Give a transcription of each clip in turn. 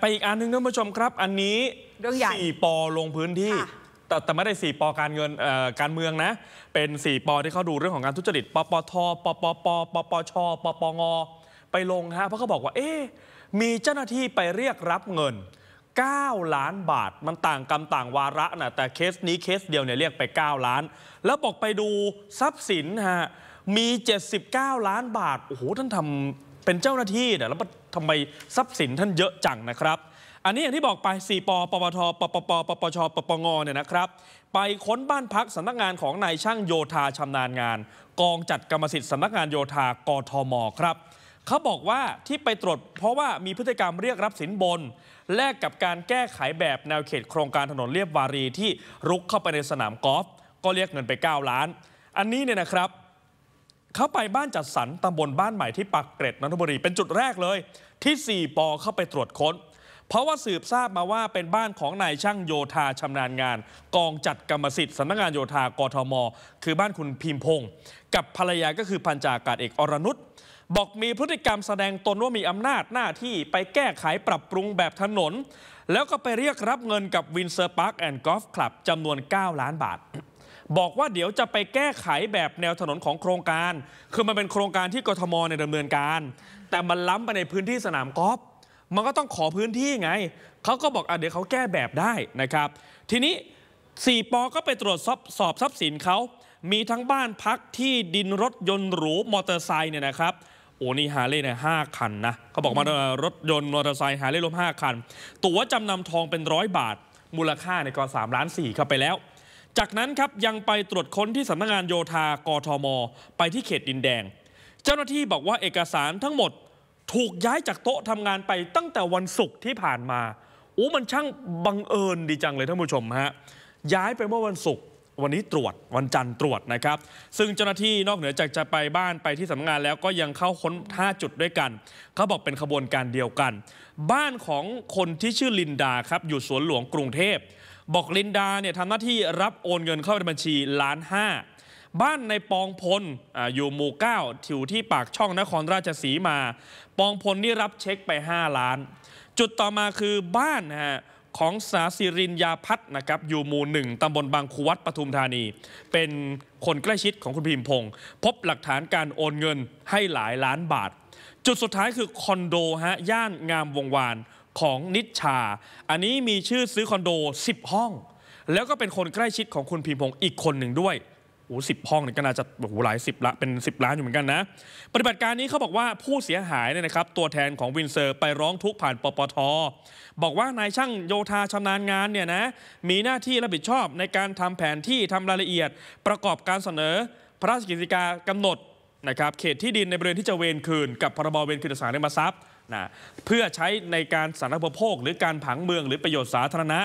ไปอีกอันนึงท่านผู้ชมครับ อันนี้เรื่องใหญ่สี่ปอลงพื้นที่แต่ไม่ได้ 4ปอการเงินการเมืองนะ เป็น 4ปอที่เขาดูเรื่องของการทุจริตปปทปปปปปชปปงไปลงฮะเพราะเขาบอกว่า เอ๊มีเจ้าหน้าที่ไปเรียกรับเงิน 9 ล้านบาทมันต่างกรรมต่างวาระนะแต่เคสนี้เคสเดียวเนี่ยเรียกไป 9 ล้าน แล้วบอกไปดูทรัพย์สินฮะ มี 79 ล้านบาทโอ้โหท่านทำเป็นเจ้าหน้าที่เียแล้วทำไมทรัพย์สินท่านเยอะจังนะครับ อันนี้อย่างที่บอกไป 4ปปปทปปปปปชปปงเนี่ยนะครับ ไปค้นบ้านพักสำนักงานของนายช่างโยธาชำนาญงาน กองจัดกรรมสิทธิ์สำนักงานโยธากทมครับเขาบอกว่าที่ไปตรวจ เพราะว่ามีพฤติกรรมเรียกรับสินบนแลกกับการแก้ไขแบบแนวเขตโครงการถนนเรียบวารีที่รุกเข้าไปในสนามกอล์ฟก็เรียกเงินไป 9 ล้าน อันนี้เนี่ยนะครับเข้าไปบ้านจัดสรรตำบลบ้านใหม่ที่ปักเกร็ดนนทบุรี เป็นจุดแรกเลย ที่ 4 ปอเข้าไปตรวจค้น เพราะว่าสืบทราบมาว่าเป็นบ้านของนายช่างโยธาชำนาญงาน กองจัดกรรมสิทธิ์ สำนักงานโยธากทม คือบ้านคุณพิมพงศ์กับภรรยาก็คือพันจาากาศเอกอรนุชบอกมีพฤติกรรมแสดงตนว่ามีอำนาจหน้าที่ไปแก้ไขปรับปรุงแบบถนน แล้วก็ไปเรียกรับเงินกับวินเซอร์พาร์คแอนด์กอล์ฟคลับจำนวน 9 ล้านบาทบอกว่าเดี๋ยวจะไปแก้ไขแบบแนวถนนของโครงการ คือมันเป็นโครงการที่กทมในดำเนินการ แต่มันล้ำไปในพื้นที่สนามกอล์ฟ มันก็ต้องขอพื้นที่ไง เขาก็บอกอ่ะเดี๋ยวเขาแก้แบบได้นะครับ ทีนี้สี่ปอก็ไปตรวจสอบสอบทรัพย์สินเขา มีทั้งบ้านพักที่ดินรถยนต์หรูมอเตอร์ไซค์เนี่ยนะครับ โอ้นี่ฮาเล่เนี่ยห้าคันนะเขาบอกมารถยนต์มอเตอร์ไซค์ฮาเล่รวมห้าคัน ตั๋วจำนำทองเป็นร้อยบาท มูลค่าในกว่สามล้านสี่เข้าไปแล้วจากนั้นครับ ยังไปตรวจค้นที่สำนักงงานโยธากทม ไปที่เขตดินแดง เจ้าหน้าที่บอกว่าเอกสารทั้งหมดถูกย้ายจากโต๊ะทำงานไปตั้งแต่วันศุกร์ที่ผ่านมาโอ้ มันช่างบังเอิญดีจังเลยท่านผู้ชมฮะย้ายไปเมื่อวันศุกร์วันนี้ตรวจวันจันทร์ตรวจนะครับ ซึ่งเจ้าหน้าที่นอกเหนือจากจะไปบ้านไปที่สำนักงานแล้วก็ยังเข้าค้นท่าจุดด้วยกันเขาบอกเป็นขบวนการเดียวกัน บ้านของคนที่ชื่อลินดาครับอยู่สวนหลวงกรุงเทพบอกลินดาเนี่ยทำหน้าที่รับโอนเงินเข้าในบัญชีล้านห้าบ้านในปองพลออยู่หมู่เก้าถิวที่ปากช่องนครราชสีมา ปองพลนี่รับเช็คไป 5 ล้าน จุดต่อมาคือบ้านฮะของสาสิรินยาพัฒนะครับอยู่หมู่หนึ่งตำบลบางคูวัดปทุมธานี เป็นคนใกล้ชิดของคุณพิมพงศ์พบหลักฐานการโอนเงินให้หลายล้านบาท จุดสุดท้ายคือคอนโดฮะย่านงามวงวานของนิชชา อันนี้มีชื่อซื้อคอนโด 10 ห้อง แล้วก็เป็นคนใกล้ชิดของคุณพิมพงศ์อีกคนหนึ่งด้วยโอ้สิบห้องเนี่ยก็น่าจะโอ้โหหลายสิบละเป็น 10 ล้านอยู่เหมือนกันนะ ปฏิบัติการนี้เขาบอกว่าผู้เสียหายเนี่ยนะครับตัวแทนของวินเซอร์ไปร้องทุกข์ผ่านปปทบอกว่านายช่างโยธาชำนาญงานเนี่ยนะ มีหน้าที่รับผิดชอบในการทำแผนที่ทำรายละเอียดประกอบการเสนอพระราชกิจการกำหนดนะครับเขตที่ดินในบริเวณที่จะเวนคืน กับพรบเวนคืนสารเรมาซับนะเพื่อใช้ในการสาธารณโภค หรือการผังเมืองหรือประโยชน์สาธารณะ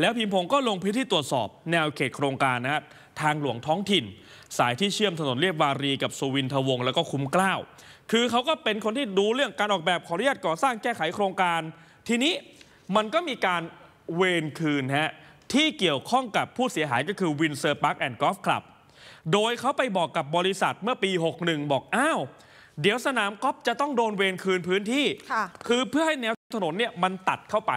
แล้วพิมพงศ์ก็ลงพื้นที่ตรวจสอบ แนวเขตโครงการนะทางหลวงท้องถิ่น สายที่เชื่อมถนนเรียบวารีกับสุวินทวงศ์แล้วก็คุ้มกล้าว คือเขาก็เป็นคนที่ดูเรื่องการออกแบบ ขออนุญาตก่อสร้างแก้ไขโครงการ ทีนี้มันก็มีการเวรคืนฮะที่เกี่ยวข้องกับผู้เสียหายก็คือวินเซอร์พาร์คแอนด์กอล์ฟคลับโดยเขาไปบอกกับบริษัทเมื่อปี 61 บอกอ้าวเดี๋ยวสนามกอล์ฟจะต้องโดนเวนคืนพื้นที่คือเพื่อให้แนวถนนเนี่ยมันตัดเข้าไป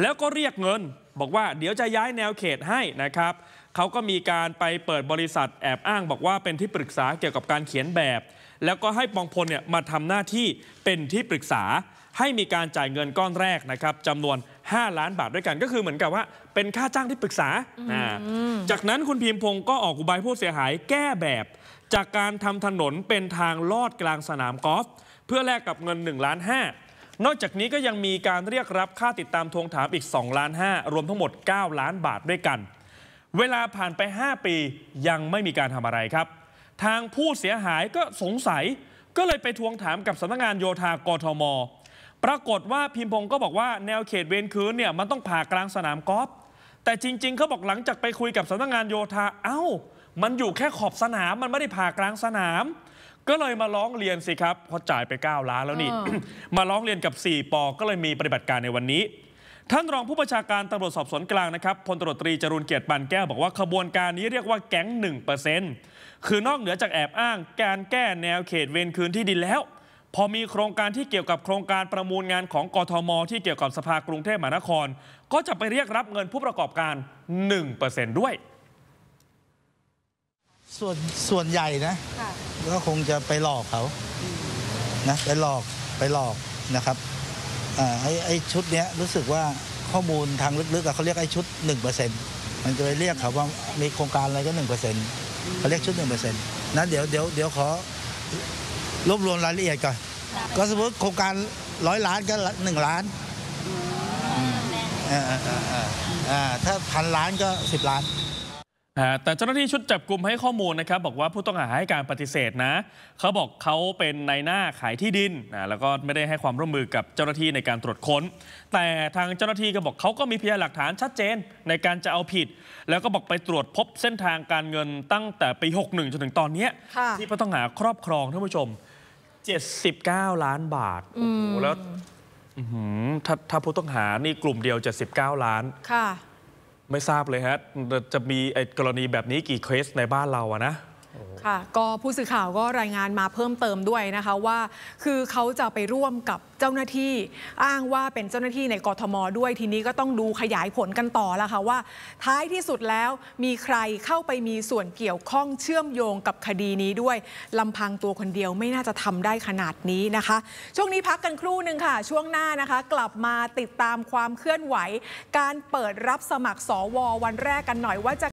แล้วก็เรียกเงินบอกว่าเดี๋ยวจะย้ายแนวเขตให้นะครับเขาก็มีการไปเปิดบริษัทแอบอ้างบอกว่าเป็นที่ปรึกษาเกี่ยวกับการเขียนแบบ แล้วก็ให้ปองพลเนี่ยมาทำหน้าที่เป็นที่ปรึกษาให้มีการจ่ายเงินก้อนแรกนะครับจำนวน5 ล้านบาทด้วยกันก็คือเหมือนกับว่าเป็นค่าจ้างที่ปรึกษา จากนั้นคุณพิมพงศ์ก็ออกอุบายผู้เสียหายแก้แบบ จากการทำถนนเป็นทางลอดกลางสนามกอล์ฟเพื่อแลกกับเงิน1ล้านหนอกจากนี้ก็ยังมีการเรียกรับค่าติดตามทวงถามอีก2ล้าน5รวมทั้งหมด 9 ล้านบาทด้วยกัน เวลาผ่านไป 5 ปียังไม่มีการทำอะไรครับ ทางผู้เสียหายก็สงสัย ก็เลยไปทวงถามกับสำนักงานโยธากทมปรากฏว่าพิมพงศ์ก็บอกว่าแนวเขตเวนคืนเนี่ยมันต้องผ่ากลางสนามกอล์ฟแต่จริงๆเขาบอกหลังจากไปคุยกับสำนักงงานโยธาเอา้า มันอยู่แค่ขอบสนามมันไม่ได้ผ่ากลางสนาม ก็เลยมาร้องเรียนสิครับ พอจ่ายไป9ล้านแล้วนี่มาร้องเรียนกับ 4ปอก็เลยมีปฏิบัติการในวันนี้ ท่านรองผู้ประชาการตำรวจสอบสวนกลางนะครับพลตรตรีจรุนเกียรติปานแก้ว บอกว่าขบวนการนี้เรียกว่าแก๊ง1%คือนอกเหนือจากแอบอ้างการแก้แนวเขตเวนคืนที่ดินแล้วพอมีโครงการที่เกี่ยวกับโครงการประมูลงานของกทมที่เกี่ยวกับสภากรุงเทพมหานคร ก็จะไปเรียกรับเงินผู้ประกอบการ1%ด้วย ส่วนส่วนใหญ่นะก็คงจะไปหลอกเขานะไปหลอกไปหลอกนะครับอไอ้ไอ้ชุดเนี้ยรู้สึกว่าข้อมูลทางลึกๆเขาเรียกไอ้ชุด1%มันจะไปเรียกเขาว่ามีโครงการอะไรก็ 1%เขาเรียกชุด 1%นะเดี๋ยวเดี๋ยวเดี๋ยวขอรวบรวมรายละเอียดก่อน ก็สมมติโครงการร้อยล้านก็หนึ่งล้านถ้าพันล้านก็สิบล้านแต่เจ้าหน้าที่ชุดจับกลุ่มให้ข้อมูลนะครับบอกว่าผู้ต้องหาให้การปฏิเสธนะ เขาบอกเขาเป็นนายหน้าขายที่ดิน แล้วก็ไม่ได้ให้ความร่วมมือกับเจ้าหน้าที่ในการตรวจค้น แต่ทางเจ้าหน้าที่ก็บอกเขาก็มีพยานหลักฐานชัดเจนในการจะเอาผิด แล้วก็บอกไปตรวจพบเส้นทางการเงินตั้งแต่ปี61 จนถึงตอนนี้ที่ผู้ต้องหาครอบครองท่านผู้ชม79ล้านบาท โอ้โห แล้ว ถ้า ถ้าผู้ต้องหา นี่กลุ่มเดียว79ล้าน ค่ะ ไม่ทราบเลยฮะ จะมีกรณีแบบนี้กี่เคสในบ้านเราอะนะค่ะก็ผู้สื่อข่าวก็รายงานมาเพิ่มเติมด้วยนะคะว่าคือเขาจะไปร่วมกับเจ้าหน้าที่ อ้างว่าเป็นเจ้าหน้าที่ในกรทมด้วยทีนี้ก็ต้องดูขยายผลกันต่อละค่ะว่าท้ายที่สุดแล้วมีใครเข้าไปมีส่วนเกี่ยวข้องเชื่อมโยงกับคดีนี้ด้วยลำพังตัวคนเดียวไม่น่าจะทำได้ขนาดนี้นะคะ ช่วงนี้พักกันครู่หนึ่งค่ะ ช่วงหน้านะคะ กลับมาติดตามความเคลื่อนไหวการเปิดรับสมัครสววันแรกกันหน่อยว่าจะ